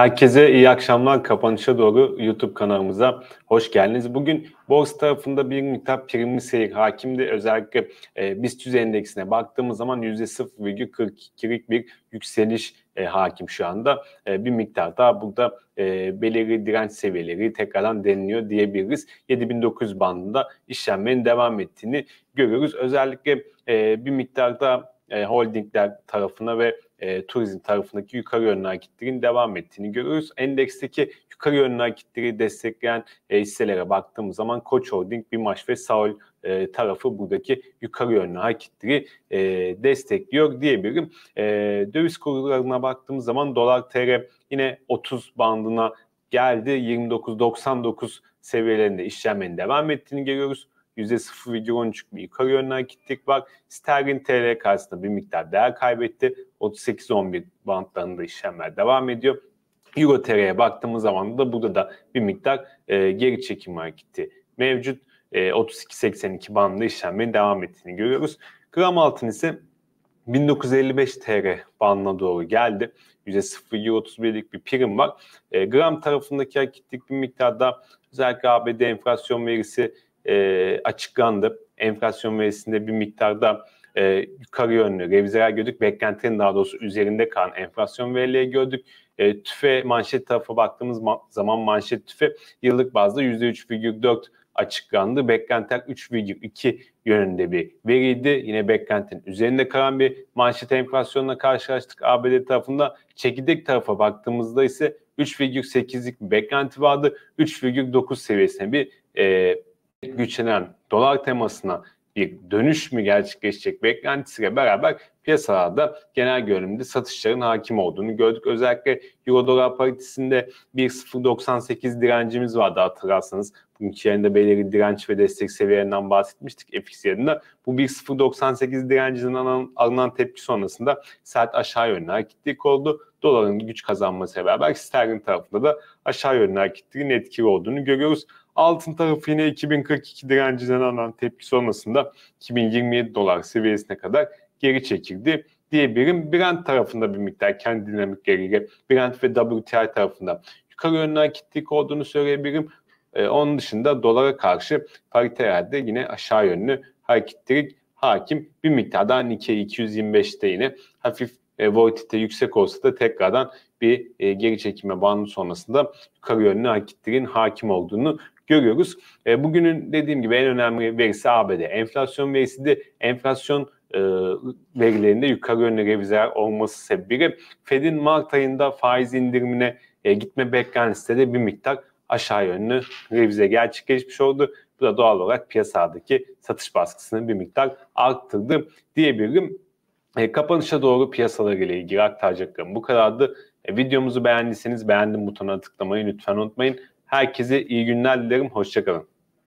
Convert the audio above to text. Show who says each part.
Speaker 1: Herkese iyi akşamlar. Kapanışa doğru YouTube kanalımıza hoş geldiniz. Bugün borsa tarafında bir miktar primli seyir hakimdi. Özellikle e, BIST 100 endeksine baktığımız zaman %0,42'lik bir yükseliş e, hakim şu anda. E, bir miktar daha burada e, belirli direnç seviyeleri tekrardan deniliyor diyebiliriz. 7900 bandında işlenmenin devam ettiğini görüyoruz. Özellikle e, bir miktar da e, holdingler tarafına ve e, turizm tarafındaki yukarı yönlü hareketlerin devam ettiğini görüyoruz. Endeksteki yukarı yönlü hareketleri destekleyen e, hisselere baktığımız zaman Koç Holding, Bimaş ve Saul e, tarafı buradaki yukarı yönlü hareketleri e, destekliyor diyebilirim. E, döviz kurlarına baktığımız zaman dolar tr yine 30 bandına geldi. 29.99 seviyelerinde işlemin devam ettiğini görüyoruz. %0,13 bir yukarı yönlü hareketlik bak. Sterlin TL karşısında bir miktar değer kaybetti. 38-11 bantlarında işlemler devam ediyor. Euro TL'ye baktığımız zaman da burada da bir miktar e, geri çekim hareketi mevcut. E, 32.82 bandında işlemlerin devam ettiğini görüyoruz. Gram altın ise 1955 TL bandına doğru geldi. %0,31'lik bir prim var. E, gram tarafındaki hareketlik bir miktar da özellikle ABD enflasyon verisi e, açıklandı. Enflasyon verisinde bir miktarda e, yukarı yönlü revizeler gördük. Beklentilerin daha doğrusu üzerinde kalan enflasyon verileri gördük. E, tüfe manşet tarafı baktığımız ma- zaman manşet tüfe yıllık bazda %3,4 açıklandı. Beklentiler 3,2 yönünde bir veriydi. Yine beklentinin üzerinde kalan bir manşet enflasyonla karşılaştık ABD tarafında. Çekirdek tarafa baktığımızda ise 3,8'lik bir beklenti vardı. 3,9 seviyesine bir e, güçlenen dolar temasına bir dönüş mü gerçekleşecek beklentisiyle beraber piyasalarda genel görünümde satışların hakim olduğunu gördük. Özellikle Euro dolar paritesinde 1.098 direncimiz vardı hatırlarsanız. Bugünkü belirli direnç ve destek seviyelerinden bahsetmiştik FX yerinde. Bu 1.098 direncinin alınan, alınan tepki sonrasında sert aşağı yönlü hareketlik oldu. Doların güç kazanmasıyla beraber sterlin tarafında da aşağı yönlü hareketliğin etkili olduğunu görüyoruz. Altın tarafı yine 2042 direncinden alınan tepki sonrasında 2027 dolar seviyesine kadar geri çekildi diyebilirim. Brent tarafında bir miktar kendi dinamikleriyle Brent ve WTI tarafında yukarı yönlü hareketlik olduğunu söyleyebilirim. E, onun dışında dolara karşı parite yerde yine aşağı yönlü hareketlilik hakim. Bir miktar daha Nikkei 225'te yine hafif e, volatilite yüksek olsa da tekrardan bir e, geri çekime bandı sonrasında yukarı yönlü hareketlerin hakim olduğunu görüyoruz. E, bugünün dediğim gibi en önemli verisi ABD. Enflasyon verisi de enflasyon e, verilerinde yukarı yönlü revizeler olması sebebiyle Fed'in Mart ayında faiz indirimine e, gitme beklentisi de bir miktar aşağı yönlü revize gerçekleşmiş oldu. Bu da doğal olarak piyasadaki satış baskısını bir miktar arttırdı diyebilirim. E, kapanışa doğru piyasalarıyla ilgili aktaracaklarım bu kadardı. E, videomuzu beğendiyseniz beğendim butonuna tıklamayı lütfen unutmayın. Herkese iyi günler dilerim. Hoşçakalın.